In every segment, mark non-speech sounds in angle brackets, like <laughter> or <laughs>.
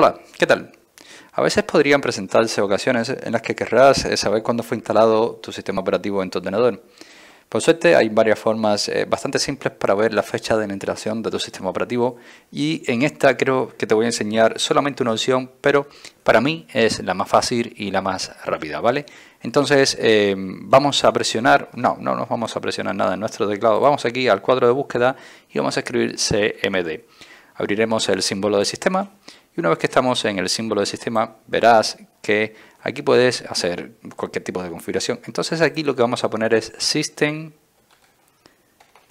Hola, ¿qué tal? A veces podrían presentarse ocasiones en las que querrás eh, saber cuándo fue instalado tu sistema operativo en tu ordenador. Por suerte hay varias formas eh, bastante simples para ver la fecha de la instalación de tu sistema operativo y en esta creo que te voy a enseñar solamente una opción, pero para mí es la más fácil y la más rápida, ¿vale? Entonces eh, vamos a presionar, no, no nos vamos a presionar nada en nuestro teclado, vamos aquí al cuadro de búsqueda y vamos a escribir CMD. Abriremos el símbolo del sistema y una vez que estamos en el símbolo del sistema, verás que aquí puedes hacer cualquier tipo de configuración. Entonces aquí lo que vamos a poner es system,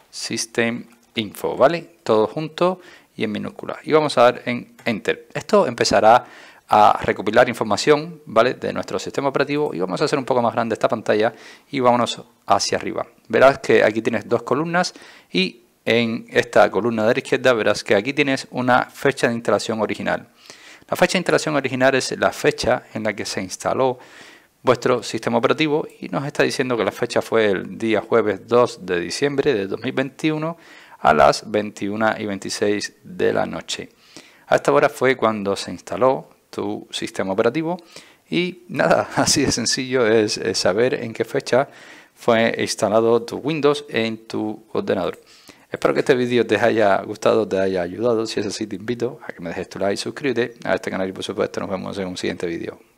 system info, ¿vale? Todo junto y en minúscula. Y vamos a dar en enter. Esto empezará a recopilar información ¿vale? de nuestro sistema operativo y vamos a hacer un poco más grande esta pantalla y vámonos hacia arriba. Verás que aquí tienes dos columnas y en esta columna de la izquierda verás que aquí tienes una fecha de instalación original. La fecha de instalación original es la fecha en la que se instaló vuestro sistema operativo y nos está diciendo que la fecha fue el día jueves 2 de diciembre de 2021 a las 21 y 26 de la noche. A esta hora fue cuando se instaló tu sistema operativo y nada, <laughs> así de sencillo es saber en qué fecha fue instalado tu Windows en tu ordenador. Espero que este vídeo te haya gustado, te haya ayudado. Si es así, te invito a que me dejes tu like, suscríbete a este canal y por supuesto nos vemos en un siguiente vídeo.